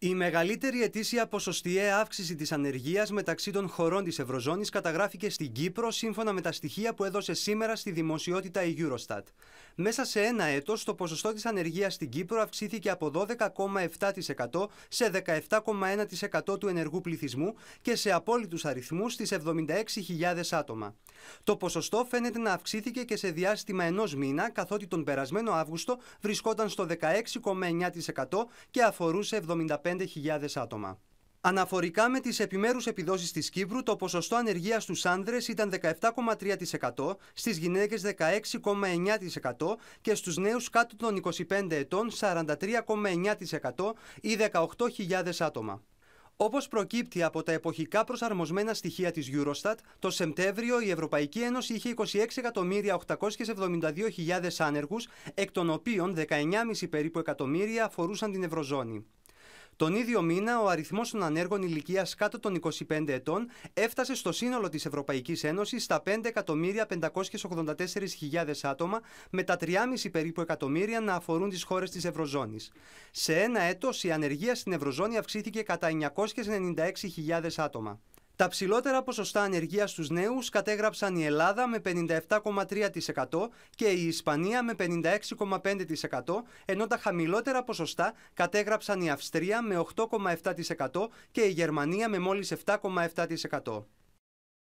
Η μεγαλύτερη ετήσια ποσοστιαία αύξηση της ανεργίας μεταξύ των χωρών της Ευρωζώνης καταγράφηκε στην Κύπρο σύμφωνα με τα στοιχεία που έδωσε σήμερα στη δημοσιότητα η Eurostat. Μέσα σε ένα έτος, το ποσοστό της ανεργίας στην Κύπρο αυξήθηκε από 12,7% σε 17,1% του ενεργού πληθυσμού και σε απόλυτους αριθμούς στις 76.000 άτομα. Το ποσοστό φαίνεται να αυξήθηκε και σε διάστημα ενός μήνα, καθότι τον περασμένο Αύγουστο βρισκόταν στο 16,9% και αφορούσε 75.000 άτομα. Αναφορικά με τις επιμέρους επιδόσεις της Κύπρου, το ποσοστό ανεργίας στους άνδρες ήταν 17,3%, στις γυναίκες 16,9% και στους νέους κάτω των 25 ετών 43,9% ή 18.000 άτομα. Όπως προκύπτει από τα εποχικά προσαρμοσμένα στοιχεία της Eurostat, το Σεπτέμβριο η Ευρωπαϊκή Ένωση είχε 26.872.000 άνεργους, εκ των οποίων 19,5 περίπου εκατομμύρια αφορούσαν την Ευρωζώνη. Τον ίδιο μήνα, ο αριθμός των ανέργων ηλικίας κάτω των 25 ετών έφτασε στο σύνολο της Ευρωπαϊκής Ένωσης στα 5.584.000 άτομα, με τα 3,5 περίπου εκατομμύρια να αφορούν τις χώρες της Ευρωζώνης. Σε ένα έτος, η ανεργία στην Ευρωζώνη αυξήθηκε κατά 996.000 άτομα. Τα ψηλότερα ποσοστά ανεργίας στους νέους κατέγραψαν η Ελλάδα με 57,3% και η Ισπανία με 56,5%, ενώ τα χαμηλότερα ποσοστά κατέγραψαν η Αυστρία με 8,7% και η Γερμανία με μόλις 7,7%.